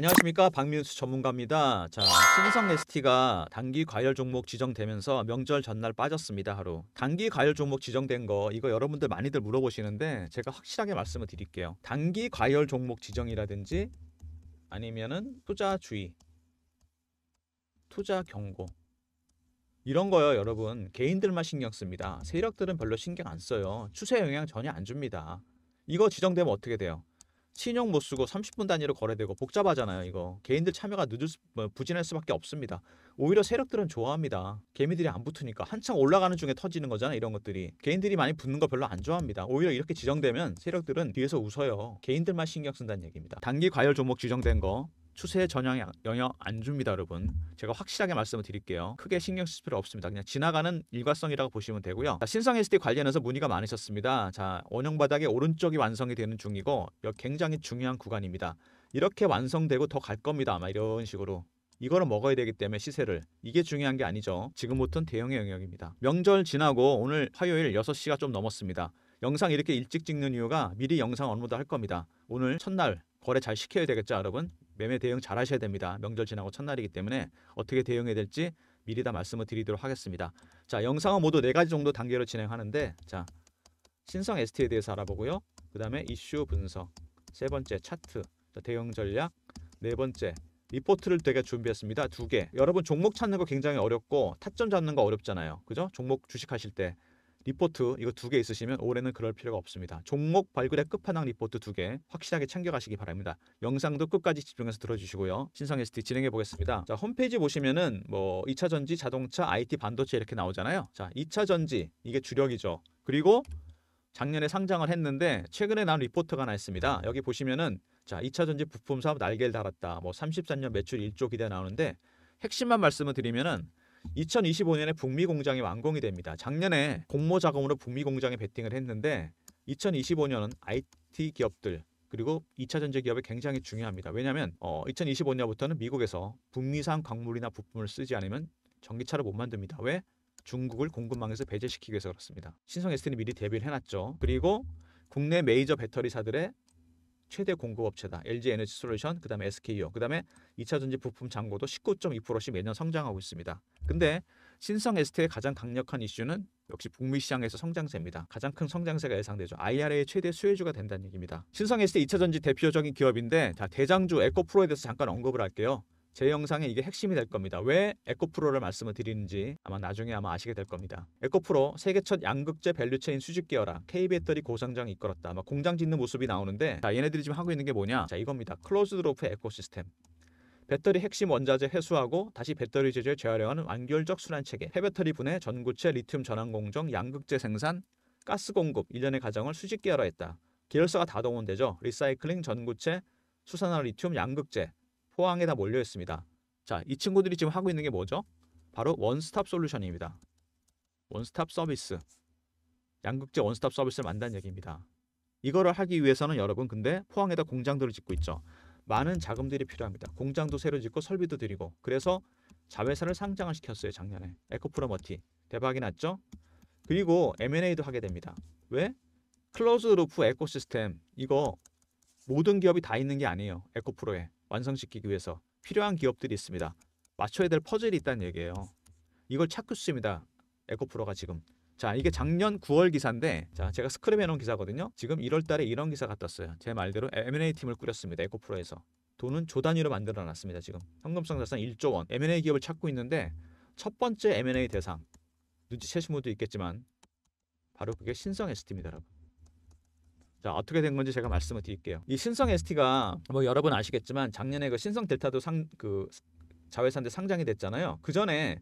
안녕하십니까 박민수 전문가입니다. 자 신성 ST가 단기 과열 종목 지정되면서 명절 전날 빠졌습니다 하루. 단기 과열 종목 지정된 거 이거 여러분들 많이들 물어보시는데 제가 확실하게 말씀을 드릴게요. 단기 과열 종목 지정이라든지 아니면은 투자 주의, 투자 경고 이런 거요 여러분 개인들만 신경 씁니다. 세력들은 별로 신경 안 써요. 추세 영향 전혀 안 줍니다. 이거 지정되면 어떻게 돼요? 신용 못 쓰고 30분 단위로 거래되고 복잡하잖아요. 이거 개인들 참여가 늦을 수, 뭐 부진할 수밖에 없습니다. 오히려 세력들은 좋아합니다. 개미들이 안 붙으니까 한창 올라가는 중에 터지는 거잖아 이런 것들이 개인들이 많이 붙는 거 별로 안 좋아합니다. 오히려 이렇게 지정되면 세력들은 뒤에서 웃어요. 개인들만 신경 쓴다는 얘기입니다. 단기 과열 종목 지정된 거 추세전향 영향 안 줍니다, 여러분. 제가 확실하게 말씀을 드릴게요. 크게 신경 쓸 필요 없습니다. 그냥 지나가는 일과성이라고 보시면 되고요. 자, 신성 s t 관련해서 문의가 많으셨습니다. 자, 원형 바닥의 오른쪽이 완성이 되는 중이고 굉장히 중요한 구간입니다. 이렇게 완성되고 더 갈 겁니다. 아마 이런 식으로 이거를 먹어야 되기 때문에 시세를 이게 중요한 게 아니죠. 지금부터는 대형의 영역입니다. 명절 지나고 오늘 화요일 6시가 좀 넘었습니다. 영상 이렇게 일찍 찍는 이유가 미리 영상 업로드 할 겁니다. 오늘 첫날 거래 잘 시켜야 되겠죠, 여러분? 매매 대응 잘 하셔야 됩니다. 명절 지나고 첫날이기 때문에 어떻게 대응해야 될지 미리 다 말씀을 드리도록 하겠습니다. 자, 영상은 모두 네 가지 정도 단계로 진행하는데 자, 신성 ST에 대해서 알아보고요. 그다음에 이슈 분석, 세 번째 차트, 대응 전략, 네 번째 리포트를 되게 준비했습니다. 두 개. 여러분 종목 찾는 거 굉장히 어렵고 타점 잡는 거 어렵잖아요. 그죠? 종목 주식하실 때 리포트 이거 두 개 있으시면 올해는 그럴 필요가 없습니다. 종목 발굴의 끝판왕 리포트 두 개 확실하게 챙겨가시기 바랍니다. 영상도 끝까지 집중해서 들어주시고요. 신성 ST 진행해 보겠습니다. 자 홈페이지 보시면은 뭐 2차 전지, 자동차, IT, 반도체 이렇게 나오잖아요. 자 2차 전지 이게 주력이죠. 그리고 작년에 상장을 했는데 최근에 나온 리포트가 하나 있습니다. 여기 보시면은 자 2차 전지 부품 사업 날개를 달았다. 뭐 33년 매출 1조 기대 나오는데 핵심만 말씀을 드리면은 2025년에 북미 공장이 완공이 됩니다. 작년에 공모 자금으로 북미 공장에 베팅을 했는데 2025년은 IT 기업들 그리고 2차 전지 기업에 굉장히 중요합니다. 왜냐하면 어, 2025년부터는 미국에서 북미산 광물이나 부품을 쓰지 않으면 전기차를 못 만듭니다. 왜? 중국을 공급망에서 배제시키기 위해서 그렇습니다. 신성 에스틴이 미리 대비를 해놨죠. 그리고 국내 메이저 배터리사들의 최대 공급업체다. LG 에너지 솔루션, 그다음에 s k o 그다음에 2차 전지 부품 잔고도 19.2%씩 매년 성장하고 있습니다. 근데 신성 s t 의 가장 강력한 이슈는 역시 북미 시장에서 성장세입니다. 가장 큰 성장세가 예상되죠. IRA의 최대 수혜주가 된다는 얘기입니다. 신성 ST 2차 전지 대표적인 기업인데 자, 대장주 에코프로에 대해서 잠깐 언급을 할게요. 제영상에 이게 핵심이 될 겁니다. 왜 에코프로를 말씀을 드리는지 아마 나중에 아마 아시게 될 겁니다. 에코프로 세계 첫 양극재 밸류체인 수직 계열화 K 배터리 고성장 이끌었다. 아마 공장 짓는 모습이 나오는데 자 얘네들이 지금 하고 있는 게 뭐냐? 자 이겁니다. 클로즈드로프 에코시스템. 배터리 핵심 원자재 해수하고 다시 배터리 제조에 재활용하는 완결적 순환 체계, 폐배터리 분해, 전구체, 리튬 전환 공정, 양극재 생산, 가스 공급 일련의 과정을 수직 계열화했다. 계열사가 다 동원되죠. 리사이클링, 전구체, 수산화 리튬, 양극재, 포항에다 몰려 있습니다. 자, 이 친구들이 지금 하고 있는 게 뭐죠? 바로 원스톱 솔루션입니다. 원스톱 서비스. 양극재 원스톱 서비스를 만든 얘기입니다. 이거를 하기 위해서는 여러분 근데 포항에다 공장들을 짓고 있죠. 많은 자금들이 필요합니다. 공장도 새로 짓고 설비도 들이고 그래서 자회사를 상장을 시켰어요 작년에 에코프로머티 대박이 났죠. 그리고 M&A도 하게 됩니다. 왜? 클로즈 루프 에코시스템 이거 모든 기업이 다 있는 게 아니에요 에코프로에 완성시키기 위해서 필요한 기업들이 있습니다. 맞춰야 될 퍼즐이 있다는 얘기예요. 이걸 찾고 있습니다. 에코프로가 지금. 자, 이게 작년 9월 기사인데, 자, 제가 스크랩 해놓은 기사거든요. 지금 1월 달에 이런 기사 가떴어요제 말대로 M&A 팀을 꾸렸습니다. 에코프로에서. 돈은 조 단위로 만들어 놨습니다. 지금 현금성 자산 1조 원. M&A 기업을 찾고 있는데 첫 번째 M&A 대상. 눈치채신 분도 있겠지만 바로 그게 신성 ST입니다, 여러분. 자 어떻게 된 건지 제가 말씀을 드릴게요. 이 신성 ST가 뭐 여러분 아시겠지만 작년에 그 신성 델타도 상 그 자회사인데 상장이 됐잖아요. 그 전에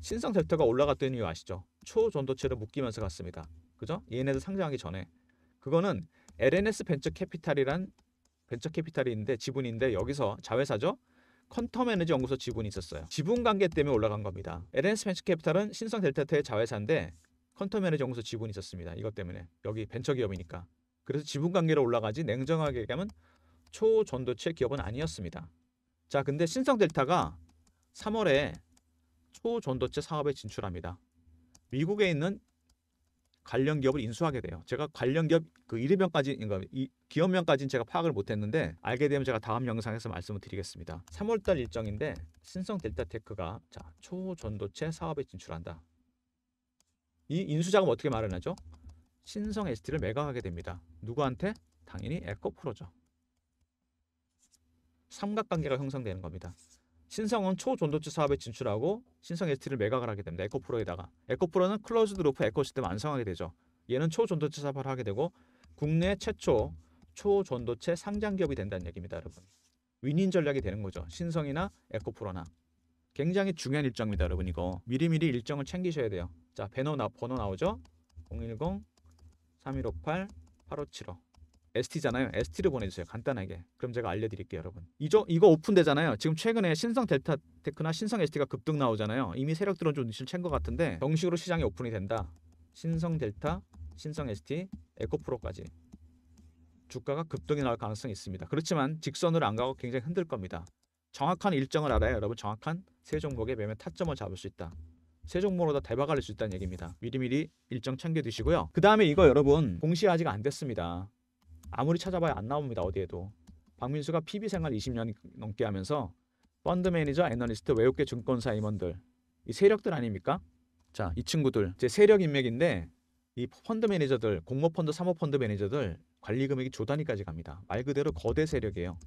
신성 델타가 올라갔던 이유 아시죠? 초전도체로 묶이면서 갔습니다. 그죠? 얘네들 e 상장하기 전에 그거는 LNS 벤처 캐피탈이란 벤처 캐피탈이 있는데 지분인데 여기서 자회사죠. 퀀텀 에너지 연구소 지분이 있었어요. 지분 관계 때문에 올라간 겁니다. LNS 벤처 캐피탈은 신성 델타의 자회사인데 퀀텀 에너지 연구소 지분이 있었습니다. 이것 때문에 여기 벤처 기업이니까 그래서 지분 관계로 올라가지 냉정하게 얘기하면 초전도체 기업은 아니었습니다. 자, 근데 신성델타가 3월에 초전도체 사업에 진출합니다. 미국에 있는 관련 기업을 인수하게 돼요. 제가 관련 기업 그 이름명까지 그러니까 이 기업명까지는 제가 파악을 못했는데 알게 되면 제가 다음 영상에서 말씀을 드리겠습니다. 3월달 일정인데 신성 델타테크가 자 초전도체 사업에 진출한다. 이 인수자금 어떻게 마련하죠? 신성 ST를 매각하게 됩니다. 누구한테? 당연히 에코프로죠. 삼각관계가 형성되는 겁니다. 신성은 초존도체 사업에 진출하고 신성 ST를 매각을 하게 됩니다. 에코프로에다가 에코프로는 클로즈드 루프 에코시스템 완성하게 되죠. 얘는 초존도체 사업을 하게 되고 국내 최초 초존도체 상장 기업이 된다는 얘기입니다, 여러분. 윈인 전략이 되는 거죠. 신성이나 에코프로나 굉장히 중요한 일정입니다, 여러분. 이거 미리미리 일정을 챙기셔야 돼요. 자, 번호 나 번호 나오죠? 010 3158 8575 ST잖아요. s t 를 보내주세요. 간단하게. 그럼 제가 알려드릴게요, 여러분. 이저 이거 오픈되잖아요. 지금 최근에 신성 델타 테크나 신성 ST가 급등 나오잖아요. 이미 세력들은 좀 눈치를 챈것 같은데 정식으로 시장이 오픈이 된다. 신성 델타, 신성 ST, 에코프로까지 주가가 급등이 나올 가능성이 있습니다. 그렇지만 직선으로 안 가고 굉장히 흔들 겁니다. 정확한 일정을 알아야 여러분 정확한 세 종목의 매매 타점을 잡을 수 있다. 세 종목으로 다대박 알릴 수 있다는 얘기입니다. 미리미리 일정 챙겨 드시고요그 다음에 이거 여러분 공시 아직 안 됐습니다. 아무리 찾아봐야 안 나옵니다. 어디에도. 박민수가 PB 생활 20년 넘게 하면서 펀드 매니저, 애널리스트, 외국계 증권사 임원들 이 세력들 아닙니까? 자, 이 친구들 제 세력 인맥인데 이 펀드 매니저들, 공모 펀드, 사모 펀드 매니저들 관리 금액이 조 단위까지 갑니다. 말 그대로 거대 세력이에요.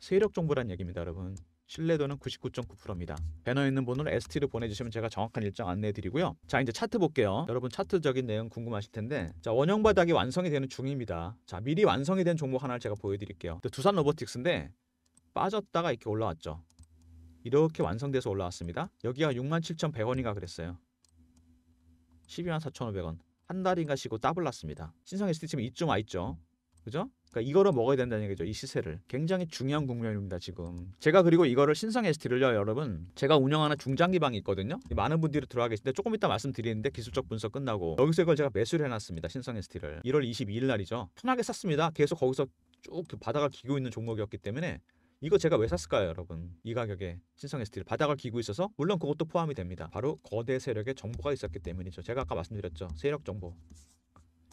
세력 정보란 얘기입니다, 여러분. 신뢰도는 99.9%입니다. 배너 있는 번호로 ST로 보내주시면 제가 정확한 일정 안내해드리고요. 자 이제 차트 볼게요. 여러분 차트적인 내용 궁금하실 텐데 자 원형 바닥이 완성이 되는 중입니다. 자 미리 완성이 된 종목 하나를 제가 보여드릴게요. 두산 로보틱스인데 빠졌다가 이렇게 올라왔죠. 이렇게 완성돼서 올라왔습니다. 여기가 67,100원인가 그랬어요. 1 2 4,500원. 한 달인가 쉬고 따블났습니다. 신성 ST 지금 이쯤 와 있죠. 그죠? 그러니까 이거를 먹어야 된다는 얘기죠. 이 시세를. 굉장히 중요한 국면입니다, 지금. 제가 그리고 이거를 신성에서 드릴요 여러분. 제가 운영하는 중장기 방이 있거든요. 많은 분들이 들어가 계신데 조금 이따 말씀드리는데 기술적 분석 끝나고 여기서 이걸 제가 매수를 해놨습니다. 신성에서 딜을. 1월 22일 날이죠. 편하게 샀습니다. 계속 거기서 쭉 그 바닥을 기고 있는 종목이었기 때문에 이거 제가 왜 샀을까요, 여러분? 이 가격에 신성의 스를 바닥을 기고 있어서 물론 그것도 포함이 됩니다. 바로 거대 세력의 정보가 있었기 때문이죠. 제가 아까 말씀드렸죠. 세력 정보.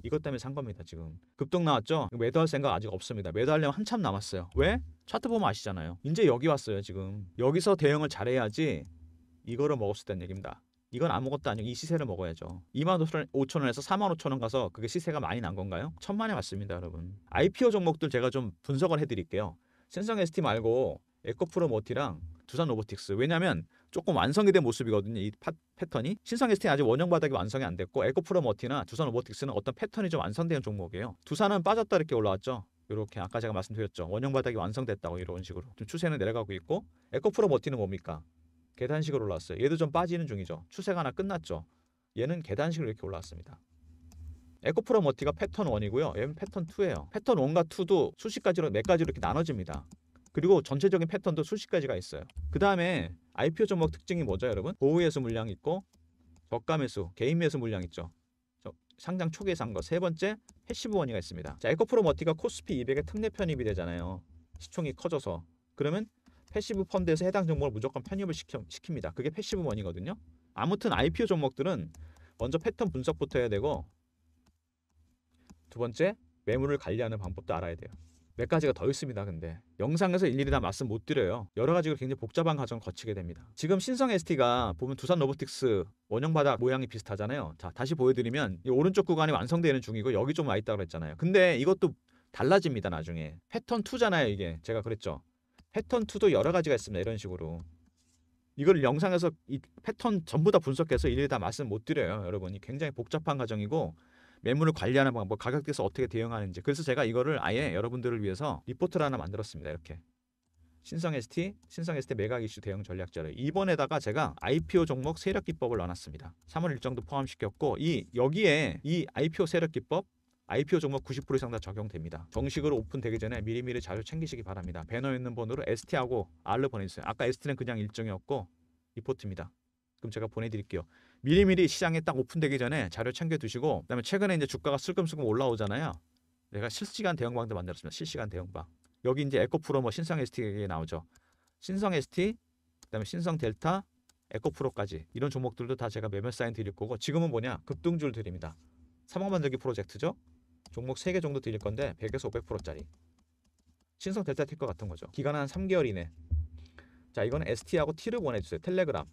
이것 때문에 산 겁니다 지금 급등 나왔죠 매도할 생각 아직 없습니다 매도하려면 한참 남았어요 왜 차트 보면 아시잖아요 이제 여기 왔어요 지금 여기서 대응을 잘해야지 이거를 먹었을 때는 얘기입니다 이건 아무것도 아니고 이 시세를 먹어야죠 25,000원에서 45,000원 가서 그게 시세가 많이 난 건가요? 천만에 맞습니다 여러분 IPO 종목들 제가 좀 분석을 해드릴게요 센성 ST 말고 에코프로 모티랑 두산 로보틱스 왜냐면 조금 완성이 된 모습이거든요. 이 파, 패턴이 신성 에스틴 아직 원형 바닥이 완성이 안 됐고 에코프로머티나 두산 로보틱스는 어떤 패턴이 좀 완성된 종목이에요. 두산은 빠졌다 이렇게 올라왔죠. 이렇게 아까 제가 말씀드렸죠. 원형 바닥이 완성됐다고 이런 식으로 좀 추세는 내려가고 있고 에코프로머티는 뭡니까? 계단식으로 올라왔어요. 얘도 좀 빠지는 중이죠. 추세가 하나 끝났죠. 얘는 계단식으로 이렇게 올라왔습니다. 에코프로머티가 패턴 1이고요. 얘는 패턴 2예요. 패턴 1과 2도 수십 까지로몇 가지로 이렇게 나눠집니다. 그리고 전체적인 패턴도 수십 가지가 있어요. 그 다음에 IPO 종목 특징이 뭐죠, 여러분? 보호매수 물량 있고 저가 매수, 개인 매수 물량 있죠. 상장 초기에 산 거. 세 번째, 해시브 원이가 있습니다. 자, 에코프로 머티가 코스피 200에 특례 편입이 되잖아요. 시총이 커져서. 그러면 패시브 펀드에서 해당 종목을 무조건 편입을 시켜, 시킵니다. 그게 패시브 원이거든요. 아무튼 IPO 종목들은 먼저 패턴 분석부터 해야 되고 두 번째, 매물을 관리하는 방법도 알아야 돼요. 몇 가지가 더 있습니다. 근데 영상에서 일일이 다 말씀 못 드려요. 여러 가지로 굉장히 복잡한 과정을 거치게 됩니다. 지금 신성 ST가 보면 두산 로보틱스 원형 바닥 모양이 비슷하잖아요. 자, 다시 보여드리면 이 오른쪽 구간이 완성되는 중이고 여기 좀와있다 그랬잖아요. 근데 이것도 달라집니다. 나중에 패턴 2잖아요. 이게 제가 그랬죠. 패턴 2도 여러 가지가 있습니다. 이런 식으로 이걸 영상에서 이 패턴 전부 다 분석해서 일일이 다 말씀 못 드려요. 여러분이 굉장히 복잡한 과정이고 매물을 관리하는 방법, 가격대에서 어떻게 대응하는지. 그래서 제가 이거를 아예 음. 여러분들을 위해서 리포트를 하나 만들었습니다. 이렇게. 신성 ST, 신성 ST 매각 이슈 대응 전략 자를 이번에다가 제가 IPO 종목 세력 기법을 넣어놨습니다. 3월 일정도 포함시켰고 이 여기에 이 IPO 세력 기법 IPO 종목 90% 이상 다 적용됩니다. 정식으로 오픈되기 전에 미리미리 자료 챙기시기 바랍니다. 배너 있는 번호로 ST하고 R로 보내주세요. 아까 ST는 그냥 일정이었고 리포트입니다. 그럼 제가 보내드릴게요. 미리미리 시장에 딱 오픈되기 전에 자료 챙겨 두시고 그다음에 최근에 이제 주가가 슬금슬금 올라오잖아요. 내가 실시간 대형방도 만들었습니다. 실시간 대형방. 여기 이제 에코프로 뭐 신성 ST에 나오죠. 신성 ST, 그다음에 신성 델타, 에코프로까지 이런 종목들도 다 제가 매매 사인 드릴 거고 지금은 뭐냐 급등줄 드립니다. 3억 만들기 프로젝트죠. 종목 3개 정도 드릴 건데 100에서 500%짜리. 신성 델타 틸것 같은 거죠. 기간은 한 3개월 이내. 자 이건 ST하고 T를 보내주세요. 텔레그램.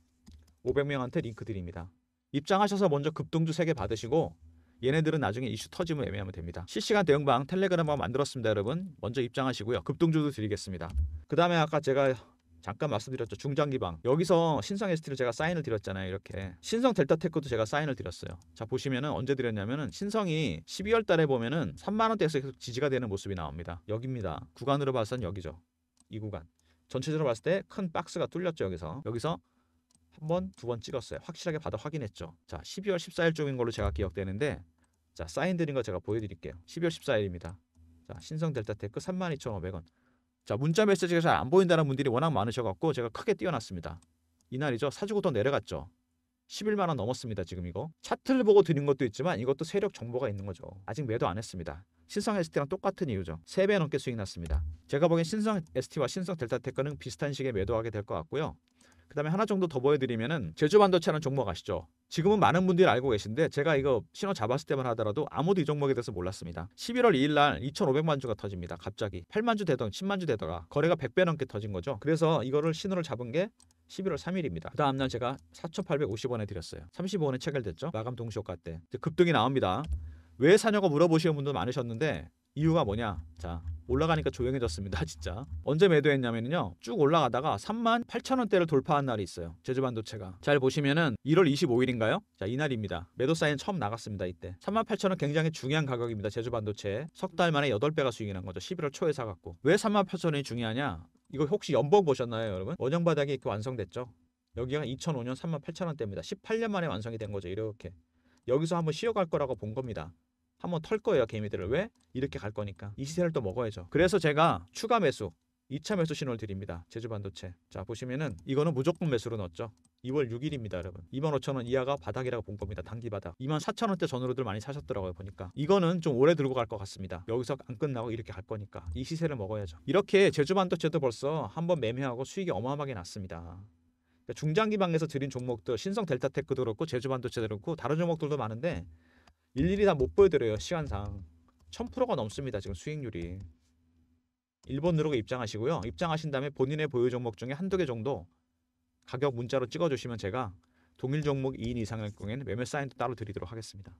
500명한테 링크 드립니다. 입장하셔서 먼저 급등주 3개 받으시고 얘네들은 나중에 이슈 터지면 애매하면 됩니다. 실시간 대응방 텔레그램방 만들었습니다. 여러분 먼저 입장하시고요. 급등주도 드리겠습니다. 그 다음에 아까 제가 잠깐 말씀드렸죠. 중장기방 여기서 신성 ST를 제가 사인을 드렸잖아요. 이렇게 신성 델타테크도 제가 사인을 드렸어요. 자 보시면은 언제 드렸냐면은 신성이 12월 달에 보면은 3만 원대에서 계속 지지가 되는 모습이 나옵니다. 여기입니다. 구간으로 봐선 여기죠. 이 구간 전체적으로 봤을 때 큰 박스가 뚫렸죠. 여기서 여기서 한 번, 두 번 찍었어요. 확실하게 받아 확인했죠. 자, 12월 14일쯤인 걸로 제가 기억되는데 자, 사인 드린 거 제가 보여드릴게요. 12월 14일입니다. 자, 신성 델타 테크 32,500원. 자, 문자 메시지가 잘 안 보인다는 분들이 워낙 많으셔갖고 제가 크게 띄워놨습니다. 이날이죠. 사주고 더 내려갔죠. 11만 원 넘었습니다. 지금 이거 차트를 보고 드린 것도 있지만 이것도 세력 정보가 있는 거죠. 아직 매도 안 했습니다. 신성 ST랑 똑같은 이유죠. 3배 넘게 수익 났습니다. 제가 보기엔 신성 ST와 신성 델타테크는 비슷한 식의 매도하게 될 것 같고요. 그다음에 하나 정도 더 보여드리면은 제주 반도체라는 종목 아시죠? 지금은 많은 분들이 알고 계신데 제가 이거 신호 잡았을 때만 하더라도 아무도 이 종목에 대해서 몰랐습니다. 11월 2일 날 2,500만 주가 터집니다. 갑자기 8만 주 되던 10만 주되더라 거래가 100배 넘게 터진 거죠. 그래서 이거를 신호를 잡은 게 11월 3일입니다. 그 다음날 제가 4,850원에 드렸어요. 35원에 체결됐죠. 마감 동시효과 때 급등이 나옵니다. 왜 사냐고 물어보시는 분도 많으셨는데 이유가 뭐냐? 자, 올라가니까 조용해졌습니다 진짜 언제 매도했냐면요 쭉 올라가다가 3만 8천 원대를 돌파한 날이 있어요 제주반도체가 잘 보시면은 1월 25일인가요? 자 이날입니다 매도 사인 처음 나갔습니다 이때 3만 8천 원 굉장히 중요한 가격입니다 제주반도체 석 달 만에 8배가 수익이 난 거죠 11월 초에 사갖고 왜 3만 8천 원이 중요하냐 이거 혹시 연봉 보셨나요 여러분? 원형 바닥이 이렇게 완성됐죠 여기가 2005년 3만 8천 원대입니다 18년 만에 완성이 된 거죠 이렇게 여기서 한번 쉬어갈 거라고 본 겁니다 한번 털 거예요 개미들을 왜 이렇게 갈 거니까 이 시세를 또 먹어야죠 그래서 제가 추가 매수 2차 매수 신호를 드립니다 제주 반도체 자 보시면은 이거는 무조건 매수로 넣었죠 2월 6일입니다 여러분 25,000원 이하가 바닥이라고 본 겁니다 단기 바닥 24,000원대 전후로들 많이 사셨더라고요 보니까 이거는 좀 오래 들고 갈 것 같습니다 여기서 안 끝나고 이렇게 갈 거니까 이 시세를 먹어야죠 이렇게 제주 반도체도 벌써 한번 매매하고 수익이 어마어마하게 났습니다 중장기 방에서 드린 종목들 신성 델타테크도 그렇고 제주 반도체도 그렇고 다른 종목들도 많은데 일일이 다 못 보여드려요 시간상 1000%가 넘습니다 지금 수익률이 일본 누르고 입장하시고요 입장하신 다음에 본인의 보유 종목 중에 한두 개 정도 가격 문자로 찍어주시면 제가 동일 종목 2인 이상일 경우에는 매매 사인도 따로 드리도록 하겠습니다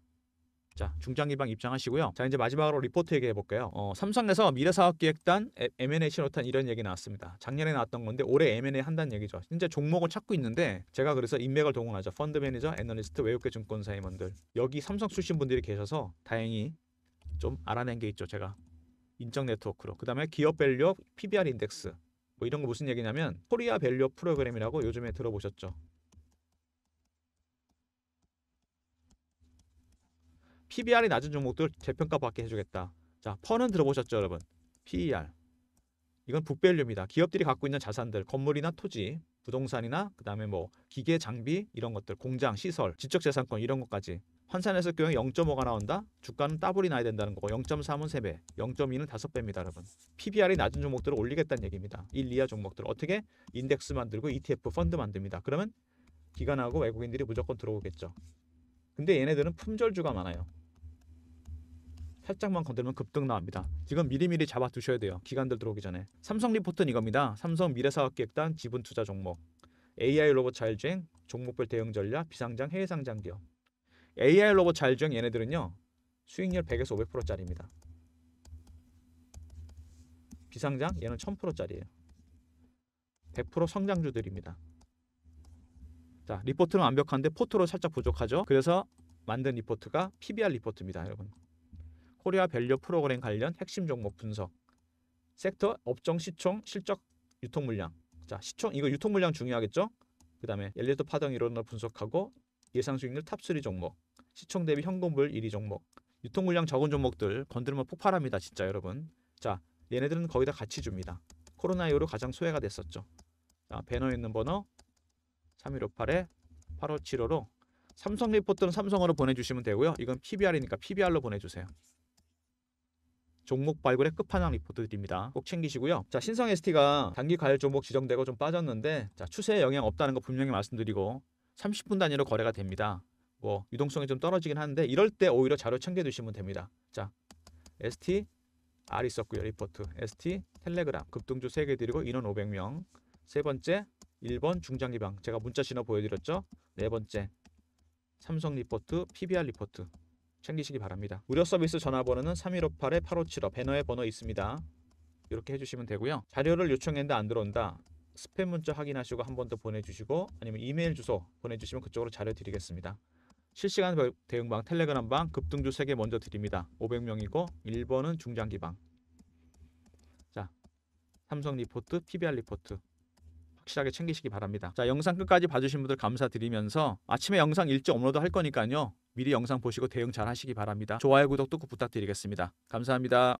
자, 중장 기방 입장하시고요. 자, 이제 마지막으로 리포트 얘기해 볼게요. 어, 삼성에서 미래사업기획단 M&A 신호탄 이런 얘기 나왔습니다. 작년에 나왔던 건데 올해 M&A 한다는 얘기죠. 현재 종목을 찾고 있는데 제가 그래서 인맥을 동원하죠. 펀드 매니저, 애널리스트, 외국계 증권사 임원들 여기 삼성 출신 분들이 계셔서 다행히 좀 알아낸 게 있죠. 제가 인적 네트워크로. 그다음에 기업 밸류 PBR 인덱스 뭐 이런 거 무슨 얘기냐면 코리아 밸류 프로그램이라고 요즘에 들어보셨죠. PBR이 낮은 종목들 재평가 받게 해주겠다. 자, 펀은 들어보셨죠, 여러분? PER. 이건 북밸류입니다. 기업들이 갖고 있는 자산들, 건물이나 토지, 부동산이나 그다음에 뭐 기계 장비 이런 것들, 공장, 시설, 지적 재산권 이런 것까지 환산해서 교우 0.5가 나온다. 주가는 따블이 나야 된다는 거고 0.3은 3배, 0.2는 5배입니다, 여러분. PBR이 낮은 종목들을 올리겠다는 얘기입니다. 1, 2야 종목들 어떻게 인덱스 만들고 ETF 펀드 만듭니다. 그러면 기관하고 외국인들이 무조건 들어오겠죠. 근데 얘네들은 품절주가 많아요. 살짝만 건들면 급등 나옵니다. 지금 미리미리 잡아두셔야 돼요. 기간들 들어오기 전에. 삼성 리포트는 이겁니다. 삼성 미래사업기획단 지분 투자 종목. AI 로봇 자율주행, 종목별 대응 전략, 비상장, 해외 상장 기업. AI 로봇 자율주행 얘네들은요. 수익률 100에서 500%짜리입니다. 비상장 얘는 1000%짜리예요. 100% 성장주들입니다. 자, 리포트는 완벽한데 포트로 살짝 부족하죠. 그래서 만든 리포트가 PBR 리포트입니다, 여러분. 코리아 밸류 프로그램 관련 핵심 종목 분석. 섹터, 업종, 시총, 실적, 유통 물량. 자, 시총 이거 유통 물량 중요하겠죠? 그다음에 엘리트 파동 이론을 분석하고 예상 수익률 탑3 종목, 시총 대비 현금불 1위 종목, 유통 물량 적은 종목들 건드리면 폭발합니다, 진짜 여러분. 자, 얘네들은 거기다 같이 줍니다. 코로나 이후로 가장 소외가 됐었죠. 자, 배너 있는 번호 3158에 8575로 삼성 리포트는 삼성으로 보내주시면 되고요. 이건 PBR이니까 PBR로 보내주세요. 종목 발굴의 끝판왕 리포트 드립니다. 꼭 챙기시고요. 자, 신성 ST가 단기 가열 종목 지정되고 좀 빠졌는데 자, 추세에 영향 없다는 거 분명히 말씀드리고 30분 단위로 거래가 됩니다. 뭐 유동성이 좀 떨어지긴 하는데 이럴 때 오히려 자료 챙겨 두시면 됩니다. 자, ST R 있었고요. 리포트. ST 텔레그램 급등주 3개 드리고 인원 500명. 세 번째 1번 중장기방 제가 문자 신호 보여드렸죠. 네 번째 삼성 리포트, PBR 리포트 챙기시기 바랍니다. 무료 서비스 전화번호는 3158-8575 배너에 번호 있습니다. 이렇게 해주시면 되고요. 자료를 요청했는데 안 들어온다. 스팸 문자 확인하시고 한 번 더 보내주시고 아니면 이메일 주소 보내주시면 그쪽으로 자료 드리겠습니다. 실시간 대응방, 텔레그램방, 급등주 3개 먼저 드립니다. 500명이고 1번은 중장기방. 자, 삼성 리포트, PBR 리포트 확실하게 챙기시기 바랍니다. 자 영상 끝까지 봐주신 분들 감사드리면서 아침에 영상 일찍 업로드 할 거니까요. 미리 영상 보시고 대응 잘 하시기 바랍니다. 좋아요 구독 도 부탁드리겠습니다. 감사합니다.